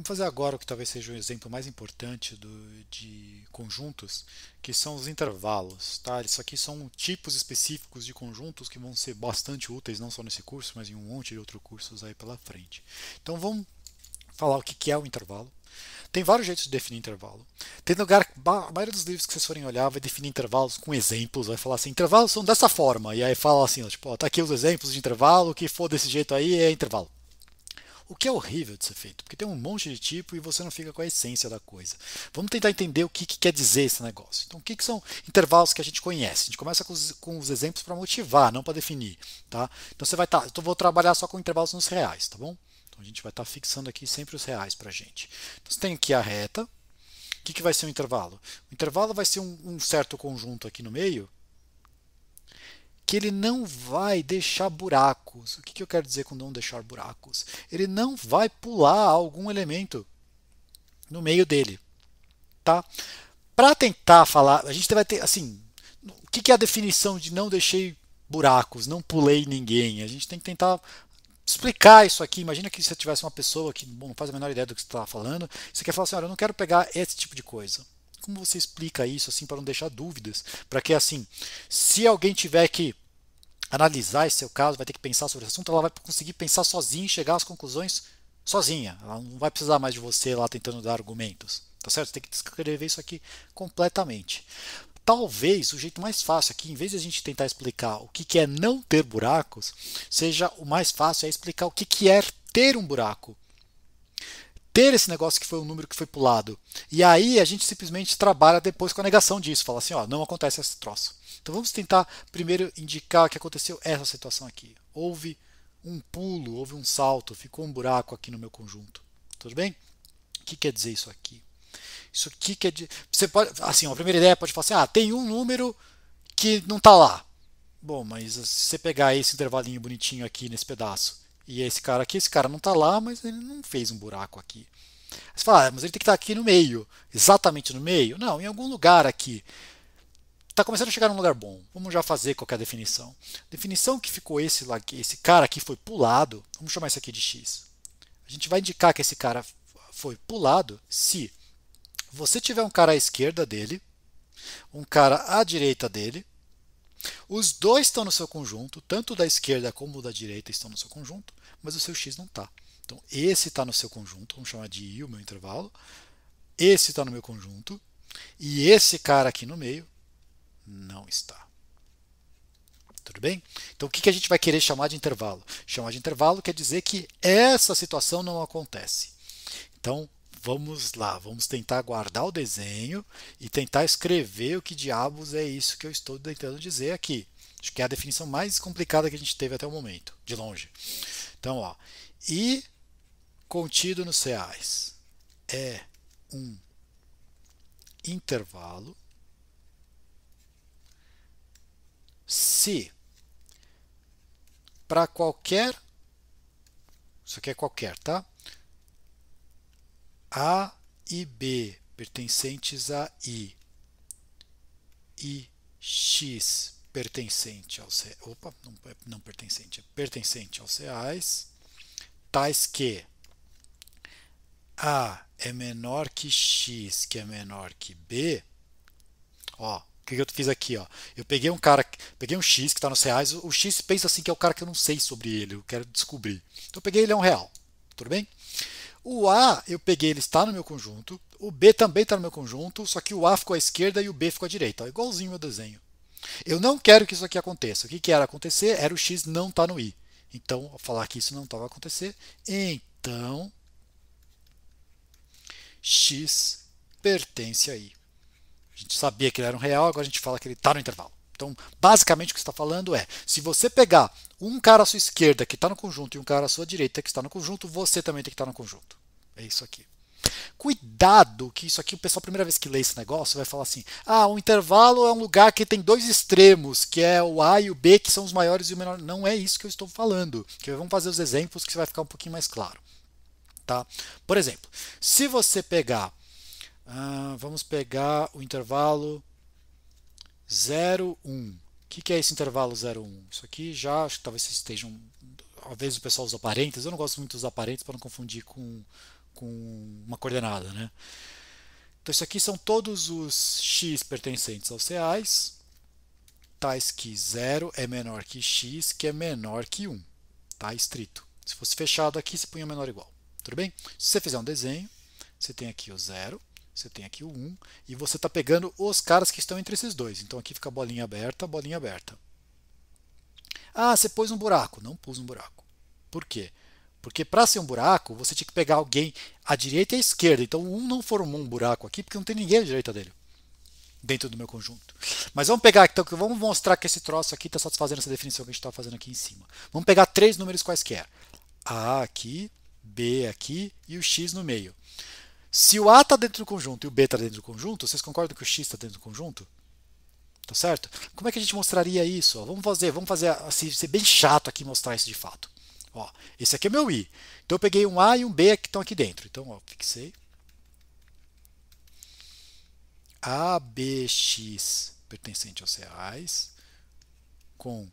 Vamos fazer agora o que talvez seja o exemplo mais importante do, de conjuntos, que são os intervalos. Tá? Isso aqui são tipos específicos de conjuntos que vão ser bastante úteis, não só nesse curso, mas em um monte de outros cursos aí pela frente. Então vamos falar o que é o intervalo. Tem vários jeitos de definir intervalo. Tem lugar, a maioria dos livros que vocês forem olhar vai definir intervalos com exemplos, vai falar assim, intervalos são dessa forma, e aí fala assim, ó, tipo, ó, tá aqui os exemplos de intervalo, o que for desse jeito aí é intervalo. O que é horrível de ser feito, porque tem um monte de tipo e você não fica com a essência da coisa. Vamos tentar entender o que, que quer dizer esse negócio. Então, o que, que, são intervalos que a gente conhece? A gente começa com os, com os exemplos para motivar, não para definir. Tá? Então, você vai estar. Tá, então, eu vou trabalhar só com intervalos nos reais, tá bom? Então, a gente vai estar tá fixando aqui sempre os reais para a gente. Então, você tem aqui a reta. O que, que vai ser o um intervalo? O intervalo vai ser um, um certo conjunto aqui no meio que ele não vai deixar buracos. O que, que eu quero dizer com não deixar buracos? Ele não vai pular algum elemento no meio dele, tá? Para tentar falar, a gente vai ter assim, o que, que é a definição de não deixei buracos, não pulei ninguém? A gente tem que tentar explicar isso aqui. Imagina que você tivesse uma pessoa que bom, não faz a menor ideia do que você está falando, você quer falar assim, olha, eu não quero pegar esse tipo de coisa como você explica isso assim para não deixar dúvidas, para que assim, se alguém tiver que analisar esse seu caso, vai ter que pensar sobre esse assunto, ela vai conseguir pensar sozinha e chegar às conclusões sozinha. Ela não vai precisar mais de você lá tentando dar argumentos. Tá certo? Você tem que descrever isso aqui completamente. Talvez o jeito mais fácil aqui, em vez de a gente tentar explicar o que é não ter buracos, seja o mais fácil é explicar o que é ter um buraco ter esse negócio que foi um número que foi pulado. E aí a gente simplesmente trabalha depois com a negação disso, fala assim, ó, não acontece esse troço. Então vamos tentar primeiro indicar que aconteceu essa situação aqui. Houve um pulo, houve um salto, ficou um buraco aqui no meu conjunto. Tudo bem? O que quer dizer isso aqui? Isso aqui quer dizer. Você pode, assim, ó, a primeira ideia é pode falar assim: ah, tem um número que não está lá. Bom, mas se você pegar esse intervalinho bonitinho aqui nesse pedaço e é esse cara aqui, esse cara não está lá, mas ele não fez um buraco aqui. Você fala, ah, mas ele tem que estar tá aqui no meio, exatamente no meio? Não, em algum lugar aqui. Está começando a chegar num lugar bom. Vamos já fazer qualquer definição. Definição que ficou esse, esse cara aqui foi pulado, vamos chamar isso aqui de x. A gente vai indicar que esse cara foi pulado se você tiver um cara à esquerda dele, um cara à direita dele os dois estão no seu conjunto, tanto da esquerda como da direita estão no seu conjunto, mas o seu x não está. Então, esse está no seu conjunto, vamos chamar de i o meu intervalo, esse está no meu conjunto, e esse cara aqui no meio não está. Tudo bem? Então, o que a gente vai querer chamar de intervalo? Chamar de intervalo quer dizer que essa situação não acontece. Então, vamos lá, vamos tentar guardar o desenho e tentar escrever o que diabos é isso que eu estou tentando dizer aqui. Acho que é a definição mais complicada que a gente teve até o momento, de longe. Então, ó, e contido nos reais é um intervalo se para qualquer isso aqui é qualquer, tá? A e B pertencentes a I e X pertencente aos opa, não, não pertencente, é pertencente aos reais, tais que A é menor que X, que é menor que B. Ó, o que eu fiz aqui, ó? Eu peguei um cara, peguei um X que está nos reais, o X pensa assim que é o cara que eu não sei sobre ele, eu quero descobrir. Então eu peguei ele é um real, tudo bem? O A eu peguei, ele está no meu conjunto. O B também está no meu conjunto, só que o A ficou à esquerda e o B ficou à direita. Ó, igualzinho o desenho. Eu não quero que isso aqui aconteça. O que, que era acontecer? Era o X não estar tá no I. Então, vou falar que isso não estava acontecendo. acontecer. Então, X pertence a I. A gente sabia que ele era um real, agora a gente fala que ele está no intervalo. Então, basicamente o que está falando é, se você pegar um cara à sua esquerda que está no conjunto e um cara à sua direita que está no conjunto, você também tem que estar tá no conjunto. É isso aqui. Cuidado, que isso aqui o pessoal, a primeira vez que lê esse negócio, vai falar assim: ah, o intervalo é um lugar que tem dois extremos, que é o A e o B, que são os maiores e o menor. Não é isso que eu estou falando. Que vamos fazer os exemplos que vai ficar um pouquinho mais claro. Tá? Por exemplo, se você pegar, ah, vamos pegar o intervalo 0, 1. O que é esse intervalo 0, 1? Isso aqui já, acho que talvez vocês estejam. Às vezes o pessoal usa parênteses, eu não gosto muito de usar parênteses para não confundir com, com uma coordenada. Né? Então, isso aqui são todos os x pertencentes aos reais, tais que 0 é menor que x, que é menor que 1. Está estrito. Se fosse fechado aqui, você punha menor ou igual. Tudo bem? Se você fizer um desenho, você tem aqui o 0, você tem aqui o 1 e você está pegando os caras que estão entre esses dois. Então aqui fica bolinha aberta, bolinha aberta. Ah, você pôs um buraco. Não pus um buraco. Por quê? Porque para ser um buraco, você tinha que pegar alguém à direita e à esquerda. Então o 1 não formou um buraco aqui porque não tem ninguém à direita dele dentro do meu conjunto. Mas vamos pegar, então, vamos mostrar que esse troço aqui está satisfazendo essa definição que a gente está fazendo aqui em cima. Vamos pegar três números quaisquer. A aqui, B aqui e o X no meio. Se o A está dentro do conjunto e o B está dentro do conjunto, vocês concordam que o X está dentro do conjunto? Tá certo? Como é que a gente mostraria isso? Ó, vamos fazer, vamos fazer, assim, ser bem chato aqui mostrar isso de fato. Ó, esse aqui é meu I. Então eu peguei um A e um B que estão aqui dentro. Então, ó, fixei. A, B, X pertencente aos reais com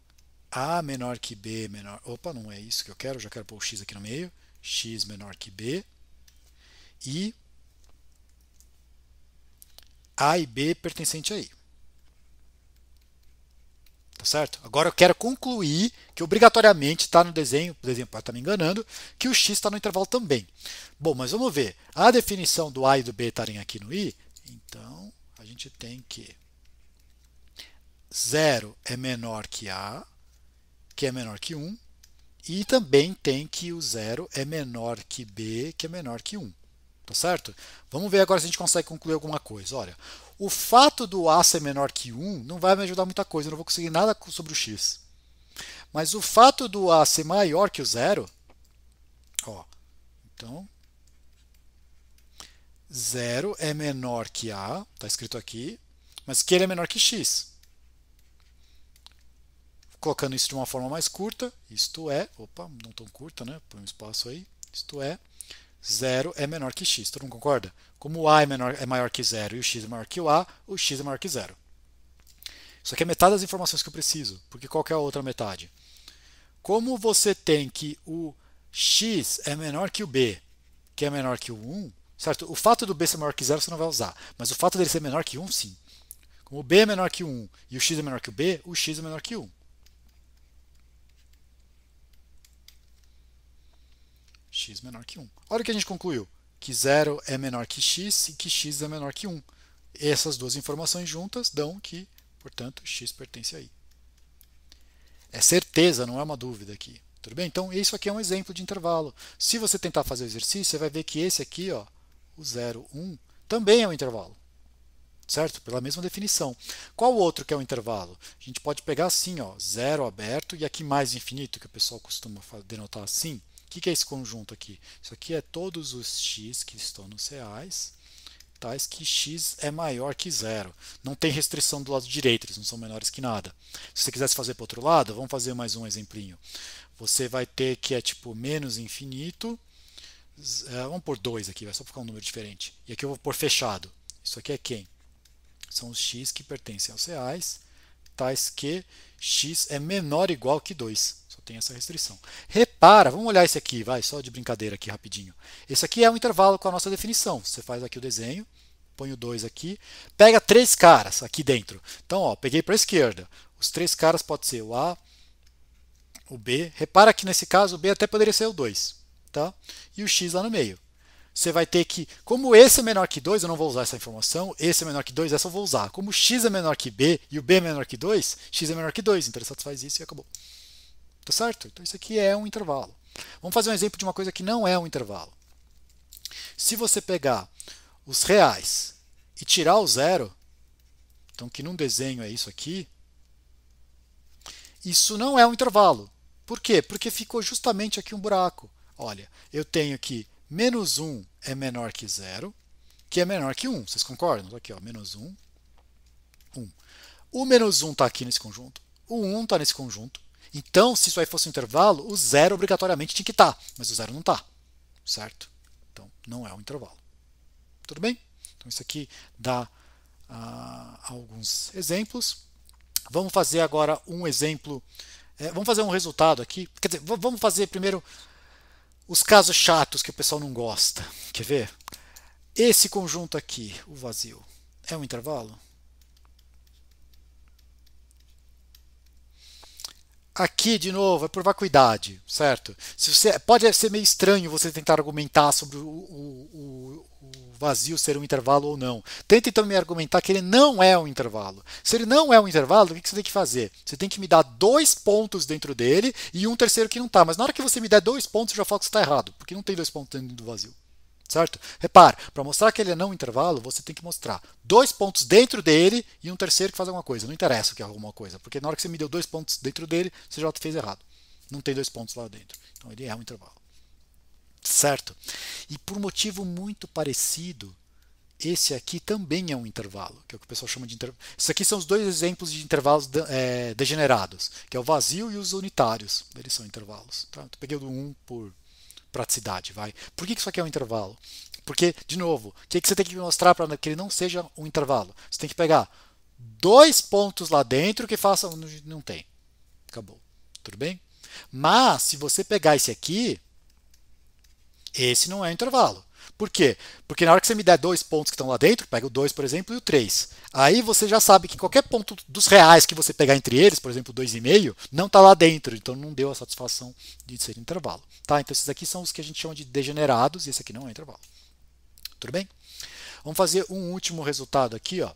A menor que B menor... Opa, não é isso que eu quero, eu já quero pôr o X aqui no meio. X menor que B e a e B pertencente a I. Tá certo? Agora eu quero concluir que obrigatoriamente está no desenho, o desenho pode estar tá me enganando, que o x está no intervalo também. Bom, mas vamos ver. A definição do A e do B estarem aqui no I, então a gente tem que 0 é menor que A, que é menor que 1, e também tem que o 0 é menor que B, que é menor que 1 tá certo? Vamos ver agora se a gente consegue concluir alguma coisa. Olha, o fato do A ser menor que 1 não vai me ajudar muita coisa, eu não vou conseguir nada sobre o x. Mas o fato do A ser maior que o zero, ó, então, zero é menor que A, está escrito aqui, mas que ele é menor que x. Colocando isso de uma forma mais curta, isto é, opa, não tão curta, né? Põe um espaço aí, isto é, 0 é menor que x. Todo mundo concorda? Como o a é, menor, é maior que 0 e o x é maior que o a, o x é maior que 0. Isso aqui é metade das informações que eu preciso, porque qual é a outra metade? Como você tem que o x é menor que o b, que é menor que o 1, certo? O fato do b ser maior que 0 você não vai usar, mas o fato dele ser menor que 1, sim. Como o b é menor que 1 e o x é menor que o b, o x é menor que 1. x menor que 1. Olha o que a gente concluiu, que zero é menor que x e que x é menor que 1. Essas duas informações juntas dão que, portanto, x pertence a i. É certeza, não é uma dúvida aqui. Tudo bem? Então, isso aqui é um exemplo de intervalo. Se você tentar fazer o exercício, você vai ver que esse aqui, ó, o 0, 1, também é um intervalo. Certo? Pela mesma definição. Qual outro que é um intervalo? A gente pode pegar assim, ó, zero aberto e aqui mais infinito, que o pessoal costuma denotar assim. O que, que é esse conjunto aqui? Isso aqui é todos os x que estão nos reais, tais que x é maior que zero. Não tem restrição do lado direito, eles não são menores que nada. Se você quisesse fazer para o outro lado, vamos fazer mais um exemplinho. Você vai ter que é tipo menos infinito, é, vamos por 2 aqui, vai só ficar um número diferente. E aqui eu vou por fechado. Isso aqui é quem? São os x que pertencem aos reais, tais que x é menor ou igual que 2 tem essa restrição. Repara, vamos olhar esse aqui, vai, só de brincadeira aqui rapidinho. Esse aqui é um intervalo com a nossa definição. Você faz aqui o desenho, põe o 2 aqui, pega três caras aqui dentro. Então, ó, peguei para a esquerda. Os três caras podem ser o A, o B. Repara que nesse caso o B até poderia ser o 2, tá? E o X lá no meio você vai ter que, como esse é menor que 2, eu não vou usar essa informação, esse é menor que 2, essa eu vou usar. Como x é menor que b e o b é menor que 2, x é menor que 2, então ele satisfaz isso e acabou tá certo? Então isso aqui é um intervalo. Vamos fazer um exemplo de uma coisa que não é um intervalo. Se você pegar os reais e tirar o zero, então que num desenho é isso aqui, isso não é um intervalo. Por quê? Porque ficou justamente aqui um buraco. Olha, eu tenho que menos 1 é menor que zero, que é menor que 1. Vocês concordam? Aqui, ó, menos 1, 1. O menos 1 está aqui nesse conjunto. O 1 está nesse conjunto. Então, se isso aí fosse um intervalo, o zero obrigatoriamente tinha que estar, tá, mas o zero não está, certo? Então, não é um intervalo. Tudo bem? Então, isso aqui dá ah, alguns exemplos. Vamos fazer agora um exemplo, é, vamos fazer um resultado aqui. Quer dizer, vamos fazer primeiro os casos chatos que o pessoal não gosta. Quer ver? Esse conjunto aqui, o vazio, é um intervalo? Aqui, de novo, é por vacuidade, certo? Se você, pode ser meio estranho você tentar argumentar sobre o, o, o vazio ser um intervalo ou não. Tenta então me argumentar que ele não é um intervalo. Se ele não é um intervalo, o que você tem que fazer? Você tem que me dar dois pontos dentro dele e um terceiro que não está. Mas na hora que você me der dois pontos, eu já falo que você está errado, porque não tem dois pontos dentro do vazio certo? Repare, para mostrar que ele é não intervalo, você tem que mostrar dois pontos dentro dele e um terceiro que faz alguma coisa. Não interessa o que é alguma coisa, porque na hora que você me deu dois pontos dentro dele, você já fez errado. Não tem dois pontos lá dentro. Então ele é um intervalo. Certo? E por motivo muito parecido, esse aqui também é um intervalo, que é o que o pessoal chama de intervalo. Isso aqui são os dois exemplos de intervalos de, é, degenerados, que é o vazio e os unitários. Eles são intervalos. Tá? Então, peguei o do um por praticidade, vai. Por que isso aqui é um intervalo? Porque, de novo, o que, que você tem que mostrar para que ele não seja um intervalo? Você tem que pegar dois pontos lá dentro que façam. Não tem. Acabou. Tudo bem? Mas, se você pegar esse aqui, esse não é intervalo. Por quê? Porque na hora que você me der dois pontos que estão lá dentro, pega o 2, por exemplo, e o 3. Aí você já sabe que qualquer ponto dos reais que você pegar entre eles, por exemplo, 2,5, não está lá dentro, então não deu a satisfação de ser intervalo. Tá? Então esses aqui são os que a gente chama de degenerados, e esse aqui não é intervalo. Tudo bem? Vamos fazer um último resultado aqui. Ó.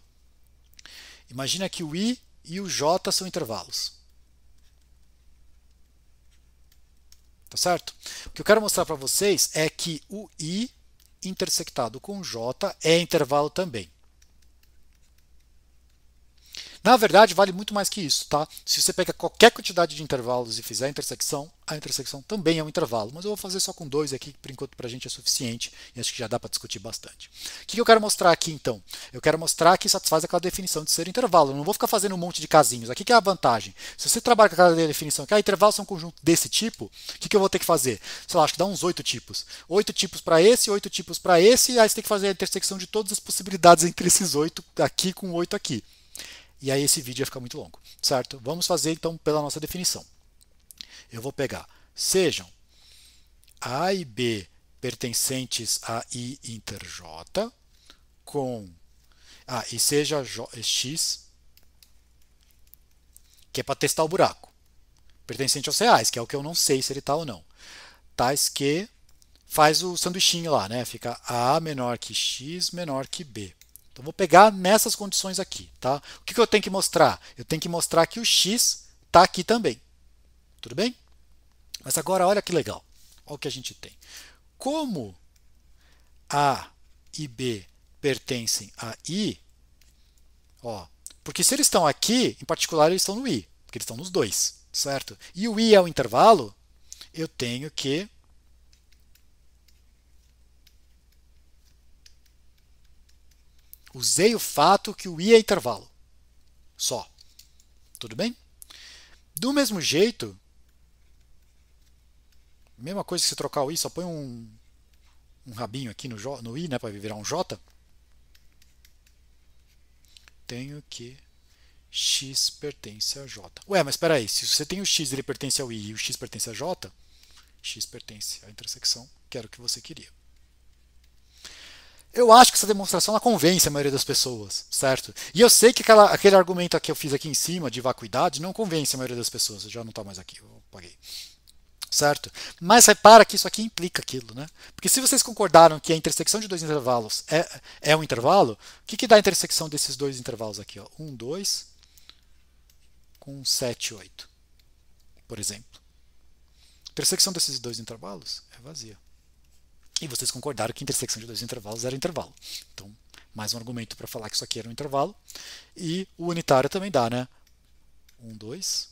Imagina que o i e o j são intervalos. Tá certo? O que eu quero mostrar para vocês é que o i intersectado com J é intervalo também. Na verdade, vale muito mais que isso, tá? Se você pega qualquer quantidade de intervalos e fizer a intersecção, a intersecção também é um intervalo, mas eu vou fazer só com dois aqui, por enquanto para a gente é suficiente e acho que já dá para discutir bastante. O que eu quero mostrar aqui então? Eu quero mostrar que satisfaz aquela definição de ser intervalo, eu não vou ficar fazendo um monte de casinhos. Aqui que é a vantagem. Se você trabalha com aquela definição que ah, intervalos são um conjunto desse tipo, o que, eu vou ter que fazer? Sei lá, acho que dá uns oito tipos. Oito tipos para esse, oito tipos para esse, e aí você tem que fazer a intersecção de todas as possibilidades entre esses oito aqui com oito aqui. E aí esse vídeo ia ficar muito longo, certo? Vamos fazer então pela nossa definição. Eu vou pegar sejam A e B pertencentes a I inter J com ah, e seja J, eh, X que é para testar o buraco, pertencente aos reais, que é o que eu não sei se ele está ou não. Tais que faz o sanduichinho lá, né? Fica A menor que X menor que B. Então vou pegar nessas condições aqui, tá? O que, que eu tenho que mostrar? Eu tenho que mostrar que o x está aqui também. Tudo bem? Mas agora olha que legal. Olha o que a gente tem. Como A e B pertencem a I, ó, porque se eles estão aqui, em particular eles estão no I, porque eles estão nos dois, certo? E o I é o intervalo, eu tenho que Usei o fato que o i é intervalo. Só. Tudo bem? Do mesmo jeito, mesma coisa que se trocar o i, só põe um, um rabinho aqui no, no i, né, para virar um j. Tenho que x pertence a j. Ué, mas espera aí, se você tem o x ele pertence ao i e o x pertence a j, x pertence à intersecção que era o que você queria eu acho que essa demonstração convence a maioria das pessoas, certo? E eu sei que aquela, aquele argumento que eu fiz aqui em cima de vacuidade não convence a maioria das pessoas. Já não está mais aqui, eu paguei. Certo? Mas repara que isso aqui implica aquilo, né? Porque se vocês concordaram que a intersecção de dois intervalos é, é um intervalo, o que, que dá a intersecção desses dois intervalos aqui? Ó? 1, 2 com 7, 8, por exemplo. A intersecção desses dois intervalos é vazia. E vocês concordaram que a intersecção de dois intervalos era intervalo. Então, mais um argumento para falar que isso aqui era um intervalo. E o unitário também dá, né? 1, 2.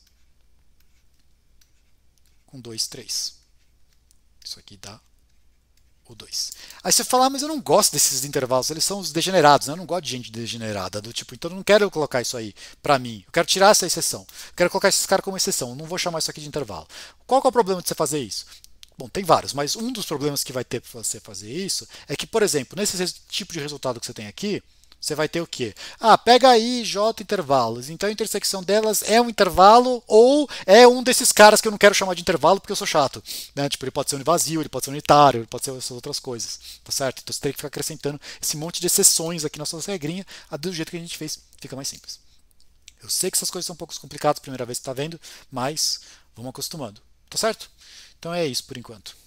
Com 2, 3. Isso aqui dá o 2. Aí você fala, ah, mas eu não gosto desses intervalos, eles são os degenerados, né? eu não gosto de gente degenerada, do tipo, então eu não quero colocar isso aí para mim, eu quero tirar essa exceção, eu quero colocar esses caras como exceção, eu não vou chamar isso aqui de intervalo. Qual é o problema de você fazer isso? Bom, tem vários, mas um dos problemas que vai ter para você fazer isso é que, por exemplo, nesse tipo de resultado que você tem aqui, você vai ter o quê? Ah, pega aí J intervalos. Então a intersecção delas é um intervalo ou é um desses caras que eu não quero chamar de intervalo porque eu sou chato. Né? Tipo, ele pode ser um vazio, ele pode ser unitário, ele pode ser essas outras coisas. Tá certo? Então você tem que ficar acrescentando esse monte de exceções aqui na sua regrinha. Do jeito que a gente fez, fica mais simples. Eu sei que essas coisas são um pouco complicadas a primeira vez que está vendo, mas vamos acostumando. Tá certo? Então é isso por enquanto.